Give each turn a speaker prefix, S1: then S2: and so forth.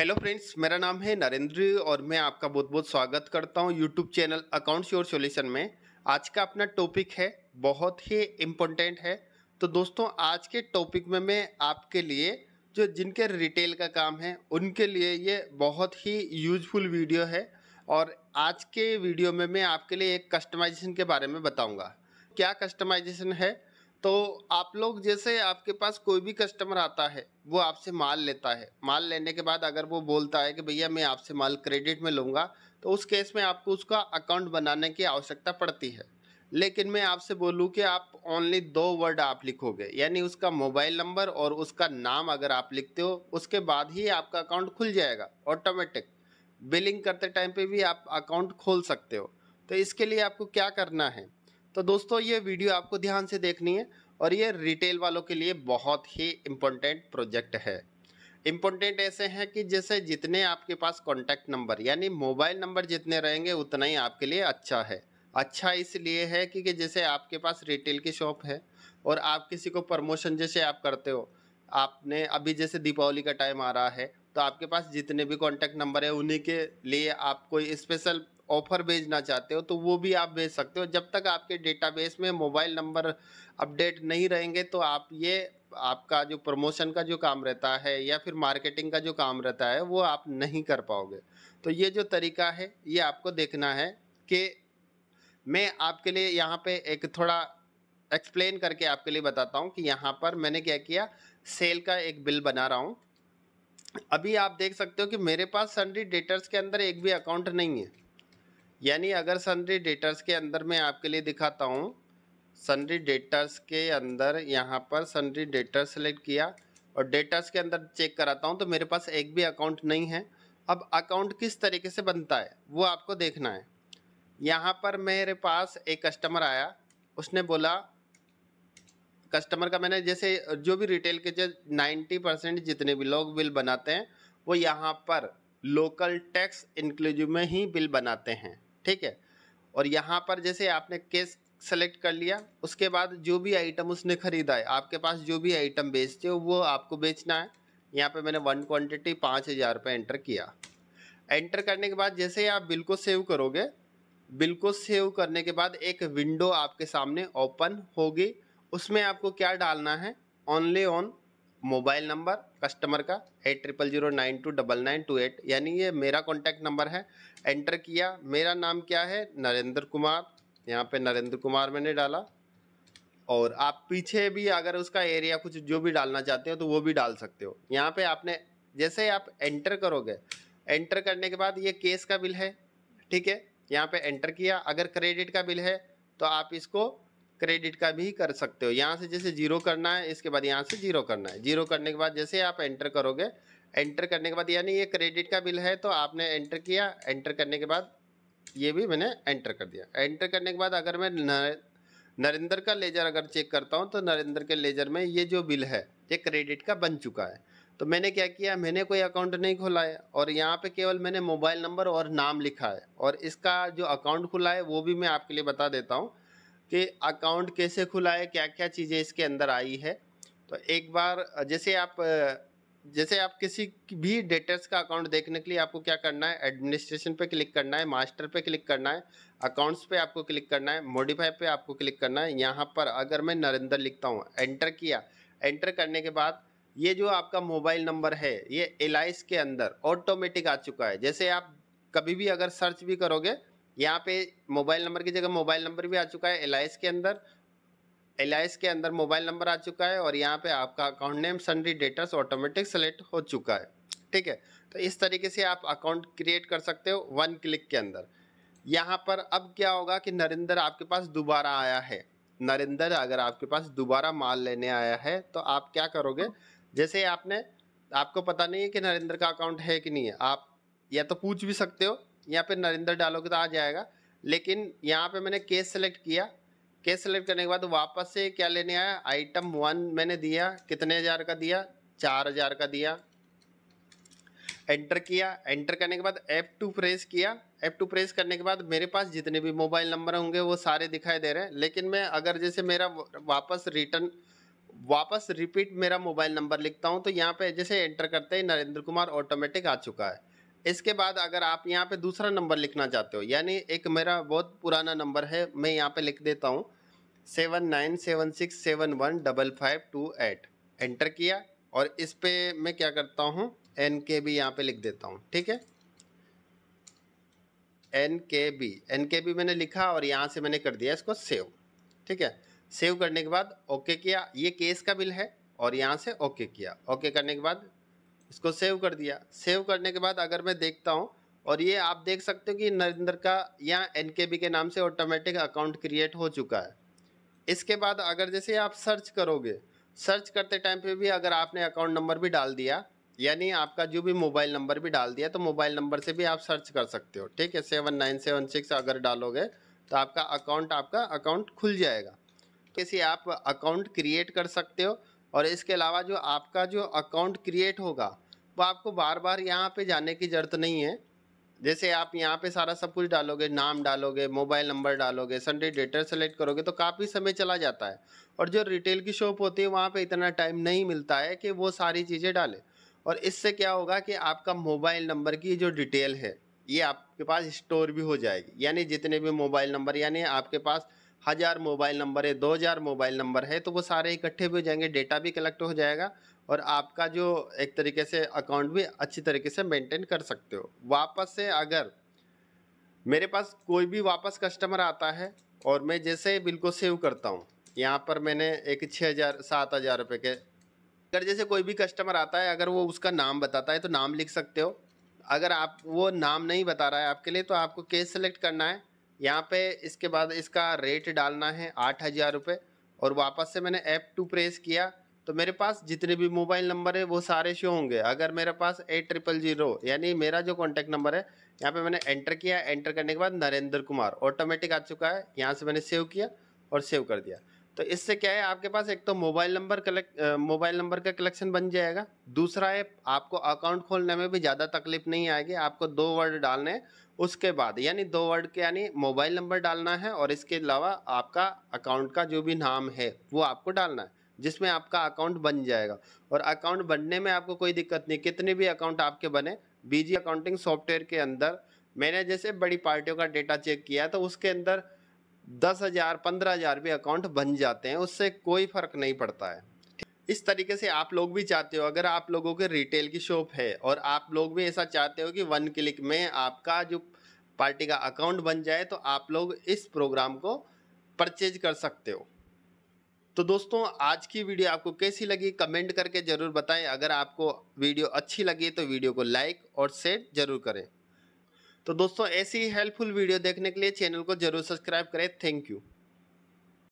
S1: hello friends मेरा नाम है नरेंद्र और मैं आपका बहुत बहुत स्वागत करता हूं YouTube channel accounts your solution में आज का अपना टॉपिक है बहुत ही इम्पोर्टेंट है तो दोस्तों आज के टॉपिक में मैं आपके लिए जो जिनके रिटेल का काम है उनके लिए ये बहुत ही यूजफुल वीडियो है और आज के वीडियो में मैं आपके लिए एक कस्टमाइजेशन के बारे में बताऊँगा क्या कस्टमाइजेशन है तो आप लोग जैसे आपके पास कोई भी कस्टमर आता है वो आपसे माल लेता है माल लेने के बाद अगर वो बोलता है कि भैया मैं आपसे माल क्रेडिट में लूँगा तो उस केस में आपको उसका अकाउंट बनाने की आवश्यकता पड़ती है लेकिन मैं आपसे बोलूँ कि आप ओनली दो वर्ड आप लिखोगे यानी उसका मोबाइल नंबर और उसका नाम अगर आप लिखते हो उसके बाद ही आपका अकाउंट खुल जाएगा ऑटोमेटिक बिलिंग करते टाइम पे भी आप अकाउंट खोल सकते हो तो इसके लिए आपको क्या करना है तो दोस्तों ये वीडियो आपको ध्यान से देखनी है और ये रिटेल वालों के लिए बहुत ही इम्पोर्टेंट प्रोजेक्ट है इम्पोर्टेंट ऐसे हैं कि जैसे जितने आपके पास कॉन्टैक्ट नंबर यानी मोबाइल नंबर जितने रहेंगे उतना ही आपके लिए अच्छा है अच्छा इसलिए है कि, कि जैसे आपके पास रिटेल की शॉप है और आप किसी को प्रमोशन जैसे आप करते हो आपने अभी जैसे दीपावली का टाइम आ रहा है तो आपके पास जितने भी कॉन्टैक्ट नंबर है उन्हीं के लिए आप कोई स्पेशल ऑफ़र भेजना चाहते हो तो वो भी आप भेज सकते हो जब तक आपके डेटाबेस में मोबाइल नंबर अपडेट नहीं रहेंगे तो आप ये आपका जो प्रमोशन का जो काम रहता है या फिर मार्केटिंग का जो काम रहता है वो आप नहीं कर पाओगे तो ये जो तरीका है ये आपको देखना है कि मैं आपके लिए यहाँ पे एक थोड़ा एक्सप्लेन करके आपके लिए बताता हूँ कि यहाँ पर मैंने क्या किया सेल का एक बिल बना रहा हूँ अभी आप देख सकते हो कि मेरे पास सनरी डेटर्स के अंदर एक भी अकाउंट नहीं है यानी अगर सनरी डेटर्स के अंदर मैं आपके लिए दिखाता हूँ सनरी डेटर्स के अंदर यहाँ पर सनरी डेटर सेलेक्ट किया और डेटर्स के अंदर चेक कराता हूँ तो मेरे पास एक भी अकाउंट नहीं है अब अकाउंट किस तरीके से बनता है वो आपको देखना है यहाँ पर मेरे पास एक कस्टमर आया उसने बोला कस्टमर का मैंने जैसे जो भी रिटेल के जो नाइन्टी परसेंट जितने भी लोग बिल बनाते हैं वो यहाँ पर लोकल टैक्स इंक्लूजिव में ही बिल बनाते हैं ठीक है और यहाँ पर जैसे आपने केस सेलेक्ट कर लिया उसके बाद जो भी आइटम उसने ख़रीदा है आपके पास जो भी आइटम बेचते हो वो आपको बेचना है यहाँ पे मैंने वन क्वांटिटी पाँच हज़ार रुपये एंटर किया एंटर करने के बाद जैसे आप बिल को सेव करोगे बिल को सेव करने के बाद एक विंडो आपके सामने ओपन होगी उसमें आपको क्या डालना है only on mobile number customer का eight triple zero nine two double nine two eight यानी ये मेरा कॉन्टैक्ट नंबर है एंटर किया मेरा नाम क्या है नरेंद्र कुमार यहाँ पे नरेंद्र कुमार मैंने डाला और आप पीछे भी अगर उसका एरिया कुछ जो भी डालना चाहते हो तो वो भी डाल सकते हो यहाँ पे आपने जैसे आप एंटर करोगे एंटर करने के बाद ये केस का बिल है ठीक है यहाँ पे एंटर किया अगर क्रेडिट का बिल है तो आप इसको क्रेडिट का भी कर सकते हो यहाँ से जैसे जीरो करना है इसके बाद यहाँ से जीरो करना है जीरो करने के बाद जैसे आप एंटर करोगे एंटर करने के बाद यानी ये क्रेडिट का बिल है तो आपने एंटर किया एंटर करने के बाद ये भी मैंने एंटर कर दिया एंटर करने के बाद अगर मैं नरेंद्र का लेजर अगर चेक करता हूँ तो नरेंद्र के लेजर में ये जो बिल है ये क्रेडिट का बन चुका है तो मैंने क्या किया मैंने कोई अकाउंट नहीं खोला है और यहाँ पे केवल मैंने मोबाइल नंबर और नाम लिखा है और इसका जो अकाउंट खुला है वो भी मैं आपके लिए बता देता हूँ कि अकाउंट कैसे खुला है क्या क्या चीज़ें इसके अंदर आई है तो एक बार जैसे आप जैसे आप किसी भी डेटर्स का अकाउंट देखने के लिए आपको क्या करना है एडमिनिस्ट्रेशन पे क्लिक करना है मास्टर पे क्लिक करना है अकाउंट्स पे आपको क्लिक करना है मॉडिफाई पे आपको क्लिक करना है यहाँ पर अगर मैं नरेंद्र लिखता हूँ एंटर किया एंटर करने के बाद ये जो आपका मोबाइल नंबर है ये एलाइस के अंदर ऑटोमेटिक आ चुका है जैसे आप कभी भी अगर सर्च भी करोगे यहाँ पे मोबाइल नंबर की जगह मोबाइल नंबर भी आ चुका है एल के अंदर एल के अंदर मोबाइल नंबर आ चुका है और यहाँ पे आपका account name sundry debtors automatic select हो चुका है ठीक है तो इस तरीके से आप अकाउंट क्रिएट कर सकते हो वन क्लिक के अंदर यहाँ पर अब क्या होगा कि नरेंद्र आपके पास दोबारा आया है नरेंद्र अगर आपके पास दोबारा माल लेने आया है तो आप क्या करोगे जैसे आपने आपको पता नहीं है कि नरेंद्र का अकाउंट है कि नहीं है आप या तो पूछ भी सकते हो यहाँ पे नरेंद्र डालोगे तो आ जाएगा लेकिन यहाँ पे मैंने केस सेलेक्ट किया केस सेलेक्ट करने के बाद वापस से क्या लेने आया आइटम वन मैंने दिया कितने हज़ार का दिया चार हज़ार का दिया एंटर किया एंटर करने के बाद एप टू प्रेस किया एप टू प्रेस करने के बाद मेरे पास जितने भी मोबाइल नंबर होंगे वो सारे दिखाई दे रहे हैं लेकिन मैं अगर जैसे मेरा वापस रिटर्न वापस रिपीट मेरा मोबाइल नंबर लिखता हूँ तो यहाँ पे जैसे एंटर करते ही नरेंद्र कुमार ऑटोमेटिक आ चुका है इसके बाद अगर आप यहाँ पे दूसरा नंबर लिखना चाहते हो यानी एक मेरा बहुत पुराना नंबर है मैं यहाँ पे लिख देता हूँ seven nine seven six seven one double five two eight enter किया और इस पर मैं क्या करता हूँ एन के बी यहाँ पर लिख देता हूँ ठीक है एन के बी एन के बी मैंने लिखा और यहाँ से मैंने कर दिया इसको सेव ठीक है सेव करने के बाद ओके किया ये केस का बिल है और यहाँ से ओके किया ओके करने के बाद इसको सेव कर दिया सेव करने के बाद अगर मैं देखता हूँ और ये आप देख सकते हो कि नरेंद्र का या एन के नाम से ऑटोमेटिक अकाउंट क्रिएट हो चुका है इसके बाद अगर जैसे आप सर्च करोगे सर्च करते टाइम पे भी अगर आपने अकाउंट नंबर भी डाल दिया यानी आपका जो भी मोबाइल नंबर भी डाल दिया तो मोबाइल नंबर से भी आप सर्च कर सकते हो ठीक है सेवन नाइन सेवन सिक्स अगर डालोगे तो आपका अकाउंट आपका अकाउंट खुल जाएगा कैसे तो किसी आप अकाउंट क्रिएट कर सकते हो और इसके अलावा जो आपका जो अकाउंट क्रिएट होगा वो आपको बार बार यहाँ पे जाने की ज़रूरत नहीं है जैसे आप यहाँ पे सारा सब कुछ डालोगे नाम डालोगे मोबाइल नंबर डालोगे संडे डेटर सेलेक्ट करोगे तो काफ़ी समय चला जाता है और जो रिटेल की शॉप होती है वहाँ पर इतना टाइम नहीं मिलता है कि वो सारी चीज़ें डालें और इससे क्या होगा कि आपका मोबाइल नंबर की जो डिटेल है ये आपके पास स्टोर भी हो जाएगी यानी जितने भी मोबाइल नंबर यानी आपके पास हज़ार मोबाइल नंबर है दो हज़ार मोबाइल नंबर है तो वो सारे इकट्ठे भी हो जाएंगे डेटा भी कलेक्ट हो जाएगा और आपका जो एक तरीके से अकाउंट भी अच्छी तरीके से मेंटेन कर सकते हो वापस से अगर मेरे पास कोई भी वापस कस्टमर आता है और मैं जैसे बिल्कुल सेव करता हूँ यहाँ पर मैंने एक छः हज़ार सात हज़ार रुपये के अगर जैसे कोई भी कस्टमर आता है अगर वो उसका नाम बताता है तो नाम लिख सकते हो अगर आप वो नाम नहीं बता रहा है आपके लिए तो आपको केस सेलेक्ट करना है यहाँ पे इसके बाद इसका रेट डालना है आठ हज़ार रुपये और वापस से मैंने ऐप टू प्रेस किया तो मेरे पास जितने भी मोबाइल नंबर है वो सारे शो होंगे अगर मेरे पास एट ट्रिपल जीरो यानी मेरा जो कॉन्टैक्ट नंबर है यहाँ पे मैंने एंटर किया एंटर करने के बाद नरेंद्र कुमार ऑटोमेटिक आ चुका है यहाँ से मैंने सेव किया और सेव कर दिया तो इससे क्या है आपके पास एक तो mobile number collect mobile number का कलेक्शन बन जाएगा दूसरा है आपको अकाउंट खोलने में भी ज़्यादा तकलीफ नहीं आएगी आपको दो वर्ड डालने उसके बाद यानी दो वर्ड के यानी मोबाइल नंबर डालना है और इसके अलावा आपका अकाउंट का जो भी नाम है वो आपको डालना है जिसमें आपका अकाउंट बन जाएगा और अकाउंट बनने में आपको कोई दिक्कत नहीं कितने भी अकाउंट आपके बने बीजी अकाउंटिंग सॉफ्टवेयर के अंदर मैंने जैसे बड़ी पार्टियों का डेटा चेक किया तो उसके अंदर दस हज़ार पंद्रह हज़ार भी अकाउंट बन जाते हैं उससे कोई फ़र्क नहीं पड़ता है इस तरीके से आप लोग भी चाहते हो अगर आप लोगों के रिटेल की शॉप है और आप लोग भी ऐसा चाहते हो कि वन क्लिक में आपका जो पार्टी का अकाउंट बन जाए तो आप लोग इस प्रोग्राम को परचेज कर सकते हो तो दोस्तों आज की वीडियो आपको कैसी लगी कमेंट करके ज़रूर बताएं अगर आपको वीडियो अच्छी लगी तो वीडियो को लाइक और शेयर ज़रूर करें तो दोस्तों ऐसी हेल्पफुल वीडियो देखने के लिए चैनल को जरूर सब्सक्राइब करें थैंक यू